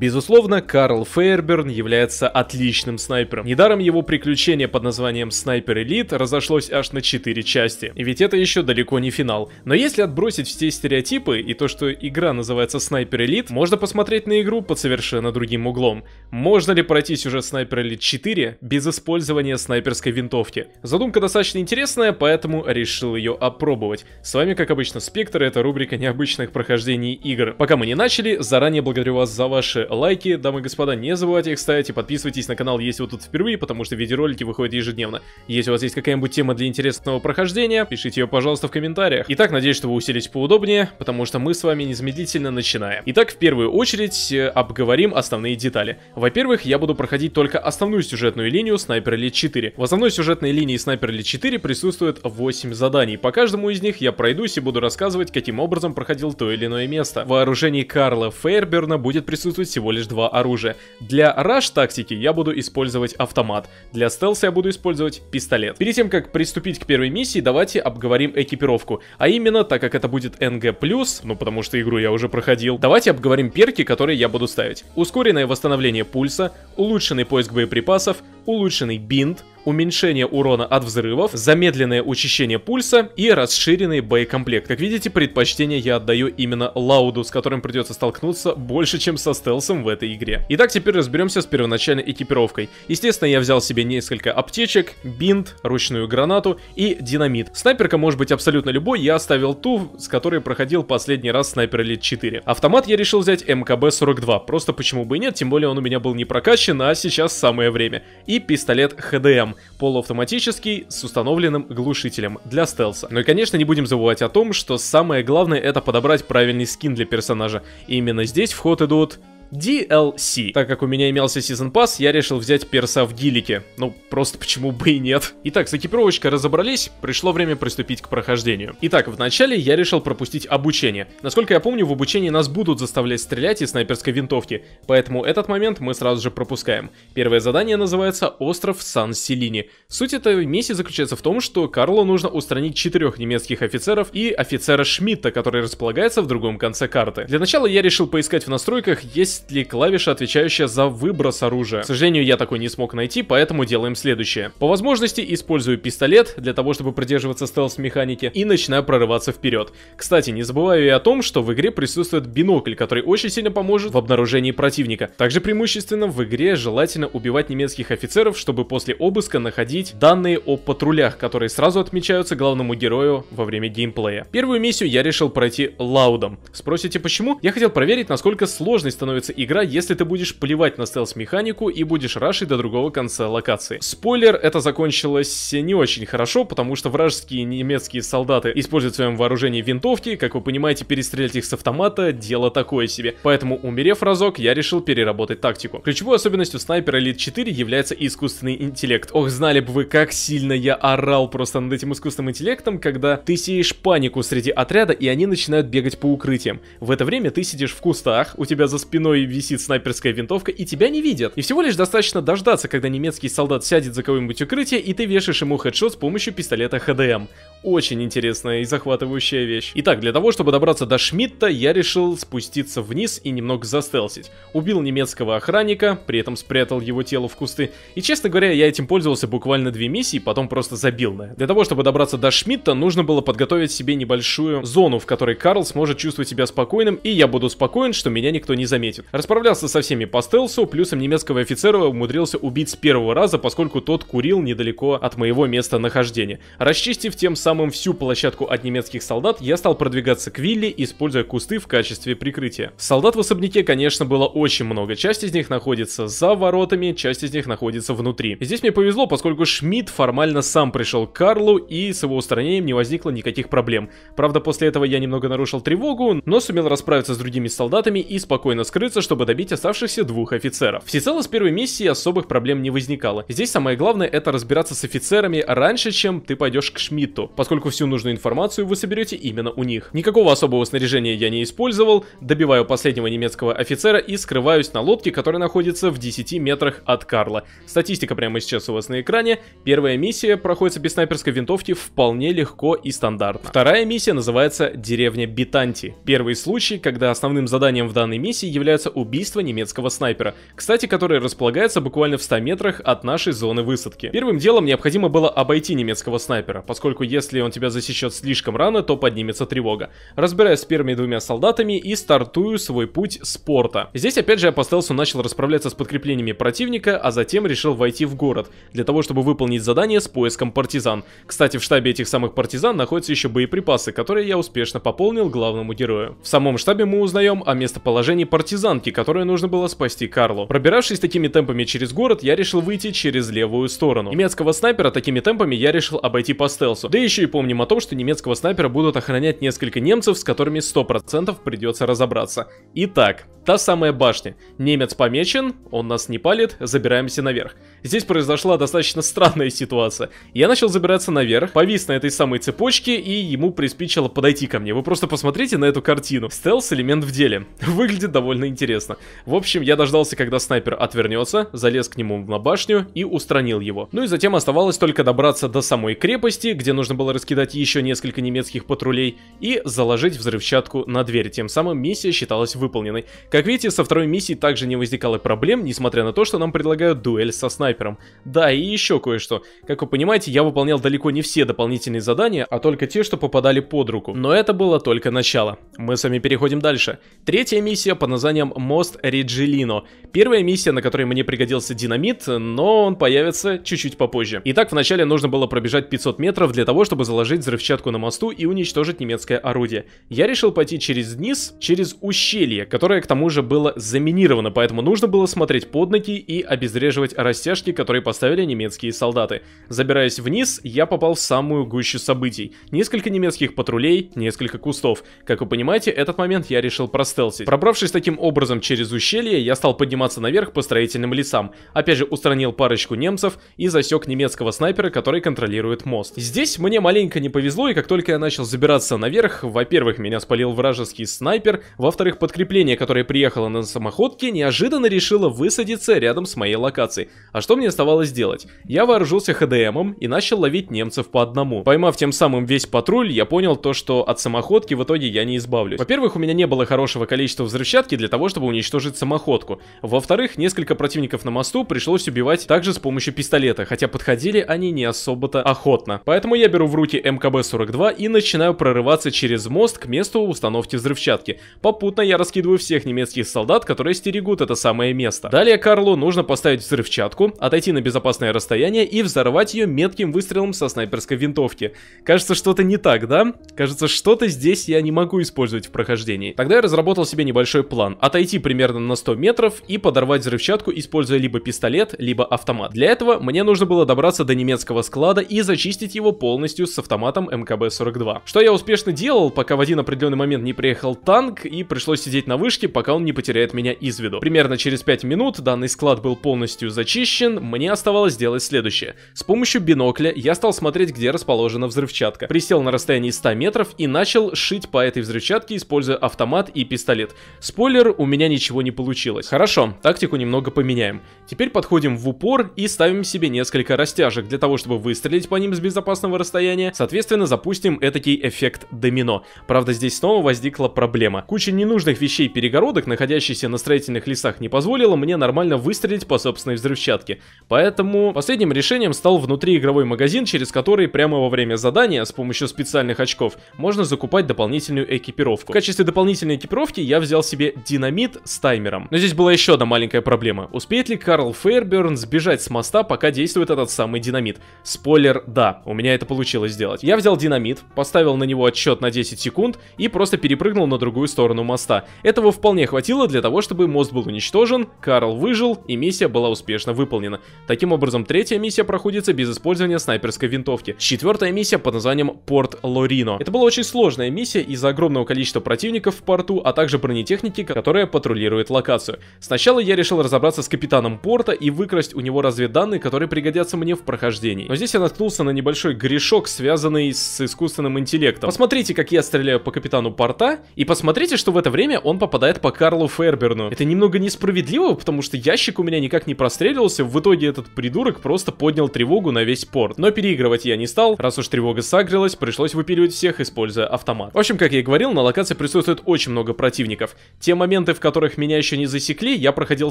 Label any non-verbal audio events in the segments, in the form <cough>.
Безусловно, Карл Фейерберн является отличным снайпером. Недаром его приключение под названием «Снайпер Элит» разошлось аж на 4 части. И Ведь это еще далеко не финал. Но если отбросить все стереотипы и то, что игра называется «Снайпер Элит», можно посмотреть на игру под совершенно другим углом. Можно ли пройти сюжет «Снайпер Элит 4» без использования снайперской винтовки? Задумка достаточно интересная, поэтому решил ее опробовать. С вами, как обычно, Спектр, это рубрика необычных прохождений игр. Пока мы не начали, заранее благодарю вас за ваши лайки, дамы и господа, не забывайте их ставить и подписывайтесь на канал, если вы тут впервые, потому что видеоролики выходят ежедневно. Если у вас есть какая-нибудь тема для интересного прохождения, пишите ее, пожалуйста, в комментариях. Итак, надеюсь, что вы уселись поудобнее, потому что мы с вами незамедлительно начинаем. Итак, в первую очередь э, обговорим основные детали. Во-первых, я буду проходить только основную сюжетную линию Снайпер Elite 4. В основной сюжетной линии Снайпер Elite 4 присутствует 8 заданий. По каждому из них я пройдусь и буду рассказывать, каким образом проходил то или иное место. В вооружении Карла Фейерберна будет присутствовать всего лишь два оружия. Для раш-тактики я буду использовать автомат, для стелса я буду использовать пистолет. Перед тем, как приступить к первой миссии, давайте обговорим экипировку. А именно, так как это будет NG+, ну потому что игру я уже проходил, давайте обговорим перки, которые я буду ставить. Ускоренное восстановление пульса, улучшенный поиск боеприпасов, улучшенный бинт, уменьшение урона от взрывов, замедленное учащение пульса и расширенный боекомплект. Как видите, предпочтение я отдаю именно Лауду, с которым придется столкнуться больше, чем со стелсом в этой игре. Итак, теперь разберемся с первоначальной экипировкой. Естественно, я взял себе несколько аптечек, бинт, ручную гранату и динамит. Снайперка может быть абсолютно любой, я оставил ту, с которой проходил последний раз снайпер Elite 4. Автомат я решил взять МКБ-42, просто почему бы и нет, тем более он у меня был не прокачан, а сейчас самое время. И пистолет ХДМ, полуавтоматический с установленным глушителем для стелса. Ну и конечно не будем забывать о том, что самое главное это подобрать правильный скин для персонажа. И именно здесь в ход идут DLC. Так как у меня имелся сезон пас, я решил взять перса в гилике. Ну, просто почему бы и нет. Итак, с экипировочкой разобрались, пришло время приступить к прохождению. Итак, вначале я решил пропустить обучение. Насколько я помню, в обучении нас будут заставлять стрелять из снайперской винтовки, поэтому этот момент мы сразу же пропускаем. Первое задание называется «Остров Сан-Селини». Суть этой миссии заключается в том, что Карлу нужно устранить четырех немецких офицеров и офицера Шмидта, который располагается в другом конце карты. Для начала я решил поискать в настройках, есть есть ли клавиша, отвечающая за выброс оружия. К сожалению, я такой не смог найти, поэтому делаем следующее. По возможности использую пистолет для того, чтобы придерживаться стелс-механики и начинаю прорываться вперед. Кстати, не забываю и о том, что в игре присутствует бинокль, который очень сильно поможет в обнаружении противника. Также преимущественно в игре желательно убивать немецких офицеров, чтобы после обыска находить данные о патрулях, которые сразу отмечаются главному герою во время геймплея. Первую миссию я решил пройти лаудом. Спросите почему? Я хотел проверить, насколько сложной становится закончится игра, если ты будешь плевать на стелс-механику и будешь рашить до другого конца локации. Спойлер, это закончилось не очень хорошо, потому что вражеские немецкие солдаты используют в своем вооружении винтовки, как вы понимаете, перестрелять их с автомата – дело такое себе. Поэтому, умерев разок, я решил переработать тактику. Ключевой особенностью снайпера Elite 4 является искусственный интеллект. Ох, знали бы вы, как сильно я орал просто над этим искусственным интеллектом, когда ты сеешь панику среди отряда, и они начинают бегать по укрытиям. В это время ты сидишь в кустах, у тебя за спиной которой висит снайперская винтовка, и тебя не видят. И всего лишь достаточно дождаться, когда немецкий солдат сядет за кого-нибудь укрытие, и ты вешаешь ему хедшот с помощью пистолета ХДМ. Очень интересная и захватывающая вещь. Итак, для того, чтобы добраться до Шмидта, я решил спуститься вниз и немного застелсить. Убил немецкого охранника, при этом спрятал его тело в кусты, и, честно говоря, я этим пользовался буквально две миссии, потом просто забил на. Для того, чтобы добраться до Шмидта, нужно было подготовить себе небольшую зону, в которой Карл сможет чувствовать себя спокойным, и я буду спокоен, что меня никто не заметит. Расправлялся со всеми по стелсу, плюсом немецкого офицера умудрился убить с первого раза, поскольку тот курил недалеко от моего места нахождения. Расчистив тем самым всю площадку от немецких солдат, я стал продвигаться к вилле, используя кусты в качестве прикрытия. Солдат в особняке, конечно, было очень много. Часть из них находится за воротами, часть из них находится внутри. Здесь мне повезло, поскольку Шмидт формально сам пришел к Карлу, и с его устранением не возникло никаких проблем. Правда, после этого я немного нарушил тревогу, но сумел расправиться с другими солдатами и спокойно скрыться, просто чтобы добить оставшихся двух офицеров. Всецело с первой миссии особых проблем не возникало. Здесь самое главное это разбираться с офицерами раньше, чем ты пойдешь к Шмидту, поскольку всю нужную информацию вы соберете именно у них. Никакого особого снаряжения я не использовал, добиваю последнего немецкого офицера и скрываюсь на лодке, которая находится в 10 метрах от Карла. Статистика прямо сейчас у вас на экране. Первая миссия проходит без снайперской винтовки вполне легко и стандартно. Вторая миссия называется «Деревня Битанти». Первый случай, когда основным заданием в данной миссии являются совершается убийство немецкого снайпера, кстати, который располагается буквально в 100 метрах от нашей зоны высадки. Первым делом необходимо было обойти немецкого снайпера, поскольку если он тебя засечет слишком рано, то поднимется тревога. Разбираюсь с первыми двумя солдатами и стартую свой путь с порта. Здесь опять же я по стелсу начал расправляться с подкреплениями противника, а затем решил войти в город, для того чтобы выполнить задание с поиском партизан. Кстати, в штабе этих самых партизан находятся еще боеприпасы, которые я успешно пополнил главному герою. В самом штабе мы узнаем о местоположении партизан, партизанки, которые нужно было спасти Карлу. Пробиравшись такими темпами через город, я решил выйти через левую сторону. Немецкого снайпера такими темпами я решил обойти по стелсу. Да еще и помним о том, что немецкого снайпера будут охранять несколько немцев, с которыми 100% придется разобраться. Итак, та самая башня. Немец помечен, он нас не палит, забираемся наверх. Здесь произошла достаточно странная ситуация. Я начал забираться наверх, повис на этой самой цепочке, и ему приспичило подойти ко мне. Вы просто посмотрите на эту картину. Стелс-элемент в деле. <laughs> Выглядит довольно интересно. В общем, я дождался, когда снайпер отвернется, залез к нему на башню и устранил его. Ну и затем оставалось только добраться до самой крепости, где нужно было раскидать еще несколько немецких патрулей, и заложить взрывчатку на дверь. Тем самым миссия считалась выполненной. Как видите, со второй миссией также не возникало проблем, несмотря на то, что нам предлагают дуэль со снайпером снайпером. Да, и еще кое-что. Как вы понимаете, я выполнял далеко не все дополнительные задания, а только те, что попадали под руку. Но это было только начало. Мы с вами переходим дальше. Третья миссия по названием «Мост Риджелино». Первая миссия, на которой мне пригодился динамит, но он появится чуть-чуть попозже. Итак, вначале нужно было пробежать 500 метров для того, чтобы заложить взрывчатку на мосту и уничтожить немецкое орудие. Я решил пойти через низ, через ущелье, которое к тому же было заминировано, поэтому нужно было смотреть под ноги и обезвреживать растяжки флешки, которые поставили немецкие солдаты. Забираясь вниз, я попал в самую гущу событий. Несколько немецких патрулей, несколько кустов. Как вы понимаете, этот момент я решил простелсить. Пробравшись таким образом через ущелье, я стал подниматься наверх по строительным лесам. Опять же, устранил парочку немцев и засек немецкого снайпера, который контролирует мост. Здесь мне маленько не повезло, и как только я начал забираться наверх, во-первых, меня спалил вражеский снайпер, во-вторых, подкрепление, которое приехало на самоходке, неожиданно решило высадиться рядом с моей локацией. А что что мне оставалось делать? Я вооружился ХДМом и начал ловить немцев по одному. Поймав тем самым весь патруль, я понял то, что от самоходки в итоге я не избавлюсь. Во-первых, у меня не было хорошего количества взрывчатки для того, чтобы уничтожить самоходку. Во-вторых, несколько противников на мосту пришлось убивать также с помощью пистолета, хотя подходили они не особо-то охотно. Поэтому я беру в руки МКБ-42 и начинаю прорываться через мост к месту установки взрывчатки. Попутно я раскидываю всех немецких солдат, которые стерегут это самое место. Далее Карлу нужно поставить взрывчатку, отойти на безопасное расстояние и взорвать ее метким выстрелом со снайперской винтовки. Кажется, что-то не так, да? Кажется, что-то здесь я не могу использовать в прохождении. Тогда я разработал себе небольшой план. Отойти примерно на 100 метров и подорвать взрывчатку, используя либо пистолет, либо автомат. Для этого мне нужно было добраться до немецкого склада и зачистить его полностью с автоматом МКБ-42. Что я успешно делал, пока в один определенный момент не приехал танк и пришлось сидеть на вышке, пока он не потеряет меня из виду. Примерно через 5 минут данный склад был полностью зачищен, уверен, мне оставалось сделать следующее. С помощью бинокля я стал смотреть, где расположена взрывчатка. Присел на расстоянии 100 метров и начал шить по этой взрывчатке, используя автомат и пистолет. Спойлер, у меня ничего не получилось. Хорошо, тактику немного поменяем. Теперь подходим в упор и ставим себе несколько растяжек для того, чтобы выстрелить по ним с безопасного расстояния. Соответственно, запустим этакий эффект домино. Правда, здесь снова возникла проблема. Куча ненужных вещей перегородок, находящихся на строительных лесах, не позволила мне нормально выстрелить по собственной взрывчатке. Поэтому последним решением стал внутриигровой магазин, через который прямо во время задания с помощью специальных очков можно закупать дополнительную экипировку. В качестве дополнительной экипировки я взял себе динамит с таймером. Но здесь была еще одна маленькая проблема. Успеет ли Карл Фейерберн сбежать с моста, пока действует этот самый динамит? Спойлер, да, у меня это получилось сделать. Я взял динамит, поставил на него отсчет на 10 секунд и просто перепрыгнул на другую сторону моста. Этого вполне хватило для того, чтобы мост был уничтожен, Карл выжил и миссия была успешно выполнена выполнена. Таким образом, третья миссия проходится без использования снайперской винтовки. Четвертая миссия под названием Порт Лорино. Это была очень сложная миссия из-за огромного количества противников в порту, а также бронетехники, которая патрулирует локацию. Сначала я решил разобраться с капитаном порта и выкрасть у него разведданные, которые пригодятся мне в прохождении. Но здесь я наткнулся на небольшой грешок, связанный с искусственным интеллектом. Посмотрите, как я стреляю по капитану порта, и посмотрите, что в это время он попадает по Карлу Ферберну. Это немного несправедливо, потому что ящик у меня никак не прострелился, в итоге этот придурок просто поднял тревогу на весь порт. Но переигрывать я не стал, раз уж тревога сагрилась, пришлось выпиливать всех, используя автомат. В общем, как я и говорил, на локации присутствует очень много противников. Те моменты, в которых меня еще не засекли, я проходил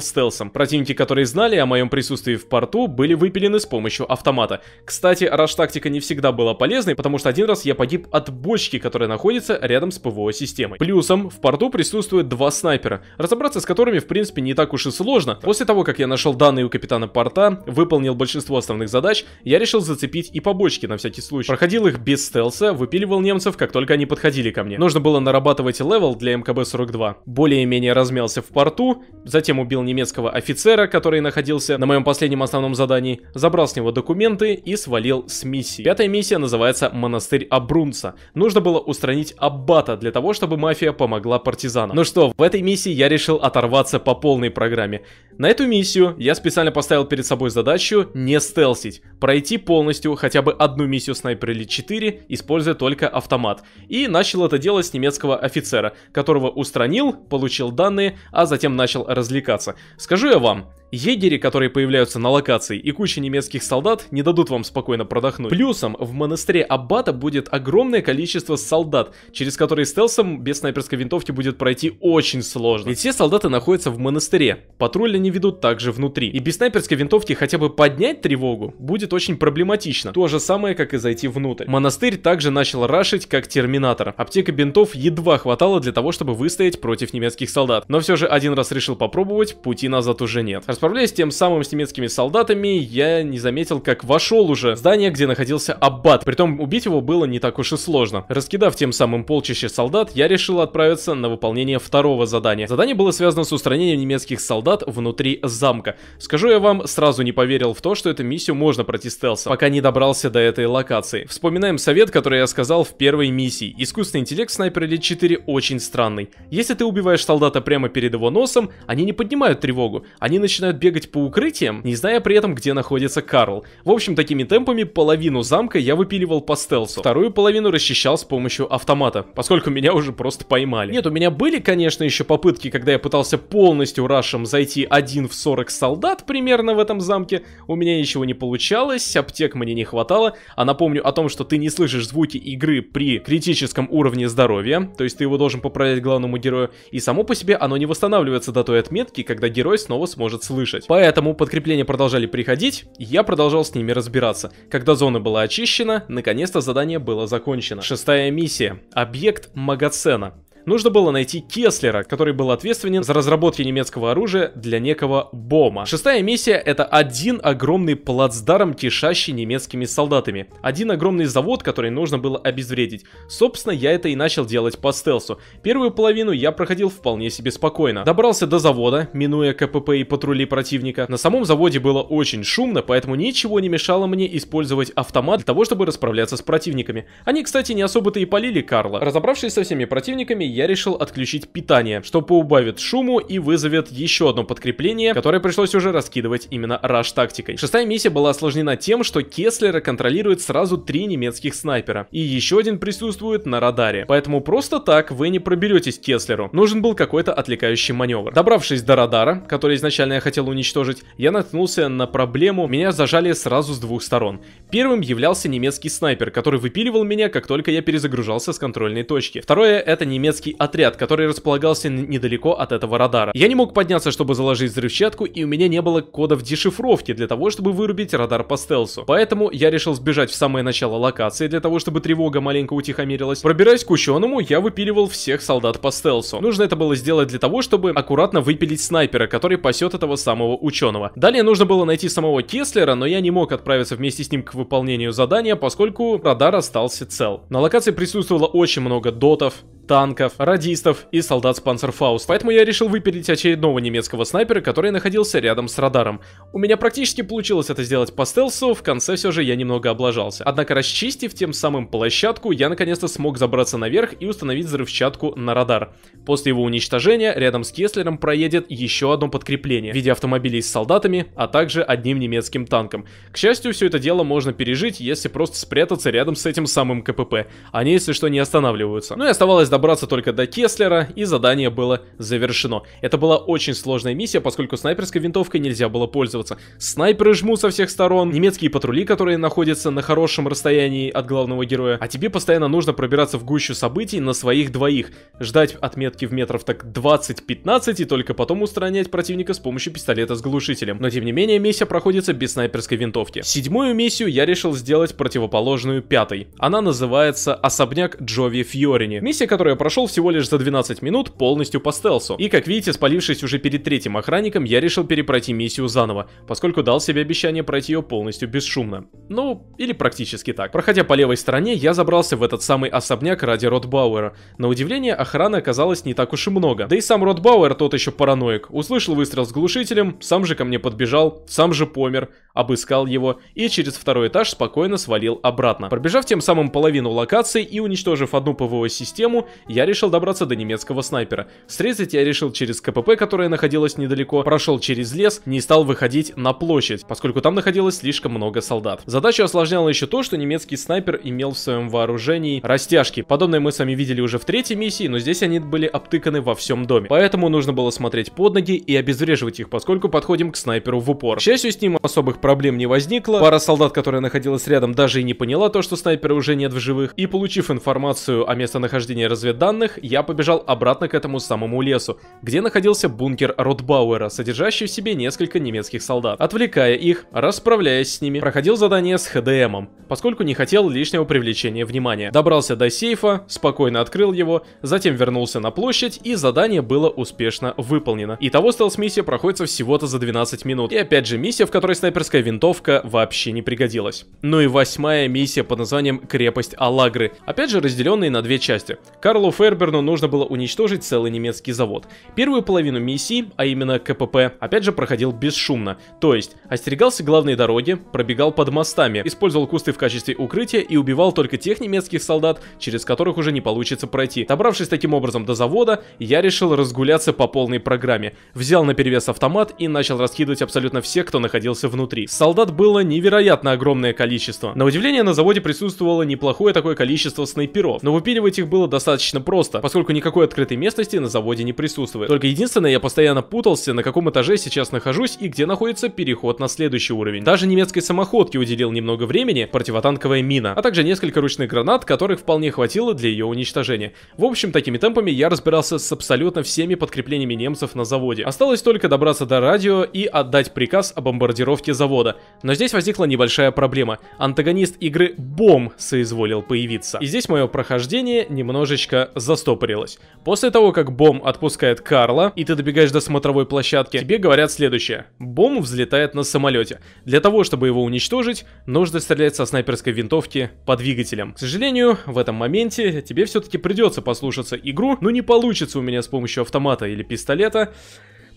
стелсом. Противники, которые знали о моем присутствии в порту, были выпилены с помощью автомата. Кстати, раш-тактика не всегда была полезной, потому что один раз я погиб от бочки, которая находится рядом с ПВО-системой. Плюсом, в порту присутствует два снайпера, разобраться с которыми, в принципе, не так уж и сложно. После того, как я нашел данные у капитана порта, выполнил большинство основных задач, я решил зацепить и побочки на всякий случай. Проходил их без стелса, выпиливал немцев, как только они подходили ко мне. Нужно было нарабатывать левел для МКБ-42. Более-менее размялся в порту, затем убил немецкого офицера, который находился на моем последнем основном задании, забрал с него документы и свалил с миссии. Пятая миссия называется «Монастырь Абрунца». Нужно было устранить аббата для того, чтобы мафия помогла партизанам. Ну что, в этой миссии я решил оторваться по полной программе. На эту миссию я специально поставил поставил перед собой задачу не стелсить, пройти полностью хотя бы одну миссию снайпер или 4, используя только автомат. И начал это делать с немецкого офицера, которого устранил, получил данные, а затем начал развлекаться. Скажу я вам, Егери, которые появляются на локации, и куча немецких солдат не дадут вам спокойно продохнуть. Плюсом в монастыре Аббата будет огромное количество солдат, через которые стелсом без снайперской винтовки будет пройти очень сложно. Ведь все солдаты находятся в монастыре, патрули они ведут также внутри. И без снайперской винтовки хотя бы поднять тревогу будет очень проблематично. То же самое, как и зайти внутрь. Монастырь также начал рашить как терминатор. Аптека бинтов едва хватало для того, чтобы выстоять против немецких солдат. Но все же один раз решил попробовать, пути назад уже нет. Расправляясь тем самым с немецкими солдатами, я не заметил, как вошел уже в здание, где находился аббат. Притом убить его было не так уж и сложно. Раскидав тем самым полчище солдат, я решил отправиться на выполнение второго задания. Задание было связано с устранением немецких солдат внутри замка. Скажу я вам, сразу не поверил в то, что эту миссию можно пройти стелсом, пока не добрался до этой локации. Вспоминаем совет, который я сказал в первой миссии. Искусственный интеллект снайпера Ли 4 очень странный. Если ты убиваешь солдата прямо перед его носом, они не поднимают тревогу, они начинают начинают бегать по укрытиям, не зная при этом, где находится Карл. В общем, такими темпами половину замка я выпиливал по стелсу, вторую половину расчищал с помощью автомата, поскольку <laughs> меня уже просто поймали. Нет, у меня были, конечно, еще попытки, когда я пытался полностью рашем зайти один в 40 солдат примерно в этом замке, у меня ничего не получалось, аптек мне не хватало, а напомню о том, что ты не слышишь звуки игры при критическом уровне здоровья, то есть ты его должен поправлять главному герою, и само по себе оно не восстанавливается до той отметки, когда герой снова сможет слышать слышать. Поэтому подкрепления продолжали приходить, и я продолжал с ними разбираться. Когда зона была очищена, наконец-то задание было закончено. Шестая миссия. Объект Магацена нужно было найти Кеслера, который был ответственен за разработки немецкого оружия для некого Бома. Шестая миссия — это один огромный плацдарм, кишащий немецкими солдатами. Один огромный завод, который нужно было обезвредить. Собственно, я это и начал делать по стелсу. Первую половину я проходил вполне себе спокойно. Добрался до завода, минуя КПП и патрули противника. На самом заводе было очень шумно, поэтому ничего не мешало мне использовать автомат для того, чтобы расправляться с противниками. Они, кстати, не особо-то и полили Карла. Разобравшись со всеми противниками, я решил отключить питание, что поубавит шуму и вызовет еще одно подкрепление, которое пришлось уже раскидывать именно раш-тактикой. Шестая миссия была осложнена тем, что Кеслера контролирует сразу три немецких снайпера, и еще один присутствует на радаре. Поэтому просто так вы не проберетесь к Кеслеру, нужен был какой-то отвлекающий маневр. Добравшись до радара, который изначально я хотел уничтожить, я наткнулся на проблему, меня зажали сразу с двух сторон. Первым являлся немецкий снайпер, который выпиливал меня, как только я перезагружался с контрольной точки. Второе, это немецкий исследовательский отряд, который располагался недалеко от этого радара. Я не мог подняться, чтобы заложить взрывчатку, и у меня не было кодов дешифровки для того, чтобы вырубить радар по стелсу. Поэтому я решил сбежать в самое начало локации, для того, чтобы тревога маленько утихомирилась. Пробираясь к ученому, я выпиливал всех солдат по стелсу. Нужно это было сделать для того, чтобы аккуратно выпилить снайпера, который пасет этого самого ученого. Далее нужно было найти самого Кеслера, но я не мог отправиться вместе с ним к выполнению задания, поскольку радар остался цел. На локации присутствовало очень много дотов, танков, танков, радистов и солдат с Панцерфауст. Поэтому я решил выпилить очередного немецкого снайпера, который находился рядом с радаром. У меня практически получилось это сделать по стелсу, в конце все же я немного облажался. Однако расчистив тем самым площадку, я наконец-то смог забраться наверх и установить взрывчатку на радар. После его уничтожения рядом с Кеслером проедет еще одно подкрепление в виде автомобилей с солдатами, а также одним немецким танком. К счастью, все это дело можно пережить, если просто спрятаться рядом с этим самым КПП. Они, если что, не останавливаются. Ну и оставалось добраться только только до Кеслера, и задание было завершено. Это была очень сложная миссия, поскольку снайперской винтовкой нельзя было пользоваться. Снайперы жмут со всех сторон, немецкие патрули, которые находятся на хорошем расстоянии от главного героя, а тебе постоянно нужно пробираться в гущу событий на своих двоих, ждать отметки в метров так 20-15 и только потом устранять противника с помощью пистолета с глушителем. Но тем не менее, миссия проходится без снайперской винтовки. Седьмую миссию я решил сделать противоположную пятой. Она называется «Особняк Джови Фьорини». Миссия, которую я прошел всего лишь за 12 минут полностью по стелсу. И как видите, спалившись уже перед третьим охранником, я решил перепройти миссию заново, поскольку дал себе обещание пройти ее полностью бесшумно. Ну, или практически так. Проходя по левой стороне, я забрался в этот самый особняк ради Ротбауэра. На удивление, охраны оказалось не так уж и много. Да и сам Ротбауэр тот еще параноик. Услышал выстрел с глушителем, сам же ко мне подбежал, сам же помер, обыскал его и через второй этаж спокойно свалил обратно. Пробежав тем самым половину локации и уничтожив одну ПВО-систему, я решил решил добраться до немецкого снайпера. Срезать я решил через КПП, которое находилось недалеко, прошел через лес, не стал выходить на площадь, поскольку там находилось слишком много солдат. Задачу осложняло еще то, что немецкий снайпер имел в своем вооружении растяжки. Подобное мы сами видели уже в третьей миссии, но здесь они были обтыканы во всем доме. Поэтому нужно было смотреть под ноги и обезвреживать их, поскольку подходим к снайперу в упор. К счастью, с ним особых проблем не возникло. Пара солдат, которая находилась рядом, даже и не поняла то, что снайпера уже нет в живых. И получив информацию о местонахождении разведданных, данных, я побежал обратно к этому самому лесу, где находился бункер Ротбауэра, содержащий в себе несколько немецких солдат. Отвлекая их, расправляясь с ними, проходил задание с ХДМом, поскольку не хотел лишнего привлечения внимания. Добрался до сейфа, спокойно открыл его, затем вернулся на площадь и задание было успешно выполнено. Итого стелс-миссия проходится всего-то за 12 минут. И опять же миссия, в которой снайперская винтовка вообще не пригодилась. Ну и восьмая миссия под названием «Крепость Алагры», опять же разделенные на две части. Карлу Ферби Рокберну нужно было уничтожить целый немецкий завод. Первую половину миссии, а именно КПП, опять же проходил бесшумно, то есть остерегался главной дороги, пробегал под мостами, использовал кусты в качестве укрытия и убивал только тех немецких солдат, через которых уже не получится пройти. Добравшись таким образом до завода, я решил разгуляться по полной программе. Взял на перевес автомат и начал раскидывать абсолютно всех, кто находился внутри. Солдат было невероятно огромное количество. На удивление на заводе присутствовало неплохое такое количество снайперов, но выпиливать их было достаточно просто роста, поскольку никакой открытой местности на заводе не присутствует. Только единственное, я постоянно путался, на каком этаже сейчас нахожусь и где находится переход на следующий уровень. Даже немецкой самоходке уделил немного времени противотанковая мина, а также несколько ручных гранат, которых вполне хватило для ее уничтожения. В общем, такими темпами я разбирался с абсолютно всеми подкреплениями немцев на заводе. Осталось только добраться до радио и отдать приказ о бомбардировке завода. Но здесь возникла небольшая проблема. Антагонист игры Бом соизволил появиться. И здесь мое прохождение немножечко за застопорилась. После того, как Бом отпускает Карла, и ты добегаешь до смотровой площадки, тебе говорят следующее. Бом взлетает на самолете. Для того, чтобы его уничтожить, нужно стрелять со снайперской винтовки по двигателям. К сожалению, в этом моменте тебе все-таки придется послушаться игру, но не получится у меня с помощью автомата или пистолета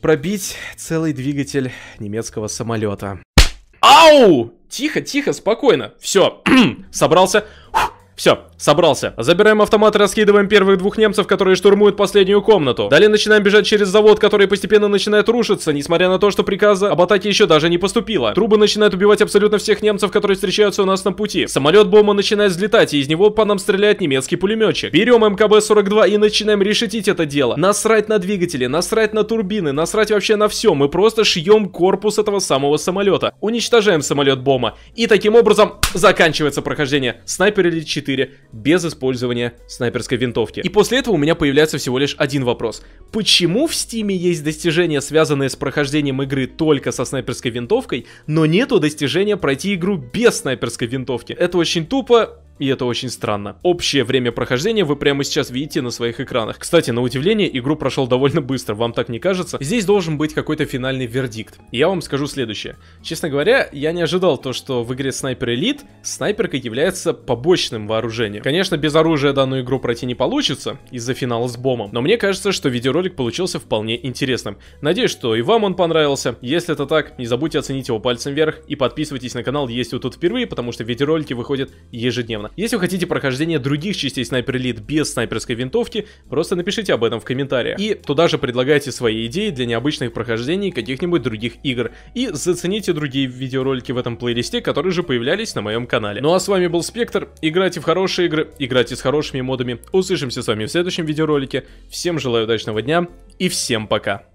пробить целый двигатель немецкого самолета. Ау! Тихо, тихо, спокойно. Все, <clears throat> собрался. Все, Собрался. Забираем автомат и раскидываем первых двух немцев, которые штурмуют последнюю комнату. Далее начинаем бежать через завод, который постепенно начинает рушиться, несмотря на то, что приказа об атаке еще даже не поступило. Трубы начинают убивать абсолютно всех немцев, которые встречаются у нас на пути. Самолет Бома начинает взлетать, и из него по нам стреляет немецкий пулеметчик. Берем МКБ-42 и начинаем решетить это дело. Насрать на двигатели, насрать на турбины, насрать вообще на все. Мы просто шьем корпус этого самого самолета. Уничтожаем самолет Бома. И таким образом заканчивается прохождение. Снайпер или 4 без использования снайперской винтовки. И после этого у меня появляется всего лишь один вопрос. Почему в стиме есть достижения, связанные с прохождением игры только со снайперской винтовкой, но нету достижения пройти игру без снайперской винтовки? Это очень тупо, и это очень странно. Общее время прохождения вы прямо сейчас видите на своих экранах. Кстати, на удивление, игру прошел довольно быстро, вам так не кажется? Здесь должен быть какой-то финальный вердикт. Я вам скажу следующее. Честно говоря, я не ожидал то, что в игре Снайпер Элит снайперка является побочным вооружением. Конечно, без оружия данную игру пройти не получится, из-за финала с бомом, но мне кажется, что видеоролик получился вполне интересным. Надеюсь, что и вам он понравился. Если это так, не забудьте оценить его пальцем вверх и подписывайтесь на канал, если вы тут впервые, потому что видеоролики выходят ежедневно недавно. Если вы хотите прохождение других частей Sniper Elite без снайперской винтовки, просто напишите об этом в комментариях. И туда же предлагайте свои идеи для необычных прохождений каких-нибудь других игр. И зацените другие видеоролики в этом плейлисте, которые же появлялись на моем канале. Ну а с вами был Спектр. Играйте в хорошие игры, играйте с хорошими модами. Услышимся с вами в следующем видеоролике. Всем желаю удачного дня и всем пока.